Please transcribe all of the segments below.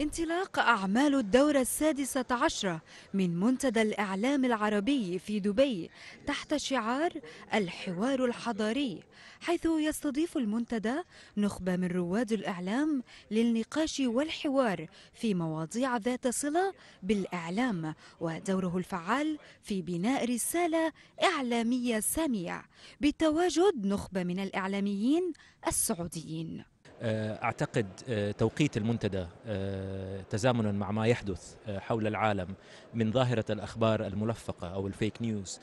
انطلاق أعمال الدورة السادسة عشرة من منتدى الإعلام العربي في دبي تحت شعار الحوار الحضاري حيث يستضيف المنتدى نخبة من رواد الإعلام للنقاش والحوار في مواضيع ذات صلة بالإعلام ودوره الفعال في بناء رسالة إعلامية سامية بتواجد نخبة من الإعلاميين السعوديين آه، اعتقد آه، توقيت المنتدى آه، تزامنا مع ما يحدث حول العالم من ظاهره الاخبار الملفقه او الفيك نيوز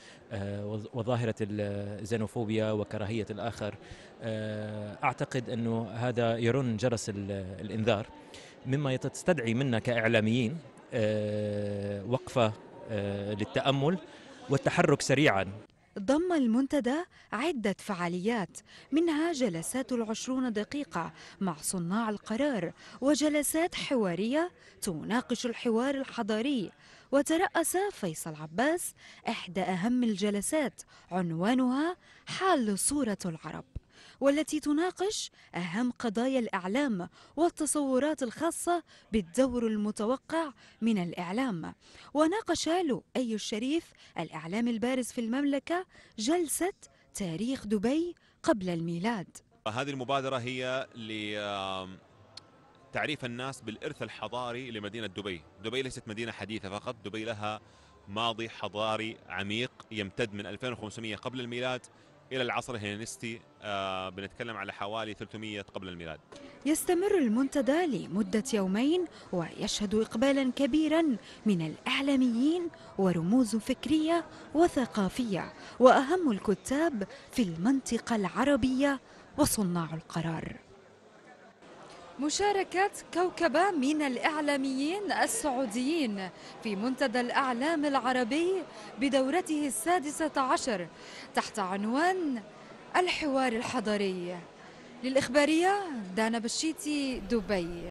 وظاهره الزينوفوبيا وكراهيه الاخر اعتقد انه هذا يرن جرس الانذار مما تستدعي منا كاعلاميين وقفه للتامل والتحرك سريعا ضم المنتدى عدة فعاليات منها جلسات العشرون دقيقة مع صناع القرار وجلسات حوارية تناقش الحوار الحضاري وترأس فيصل عباس إحدى أهم الجلسات عنوانها حل صورة العرب والتي تناقش أهم قضايا الإعلام والتصورات الخاصة بالدور المتوقع من الإعلام وناقش لؤي الشريف الإعلام البارز في المملكة جلسة تاريخ دبي قبل الميلاد هذه المبادرة هي لتعريف الناس بالإرث الحضاري لمدينة دبي دبي ليست مدينة حديثة فقط دبي لها ماضي حضاري عميق يمتد من 2500 قبل الميلاد إلى العصر الهيلينستي آه بنتكلم على حوالي 300 قبل الميلاد يستمر المنتدى لمدة يومين ويشهد إقبالا كبيرا من الإعلاميين ورموز فكرية وثقافية وأهم الكتاب في المنطقة العربية وصناع القرار مشاركة كوكبة من الإعلاميين السعوديين في منتدى الإعلام العربي بدورته السادسة عشر تحت عنوان الحوار الحضري للإخبارية دانا بشيتي دبي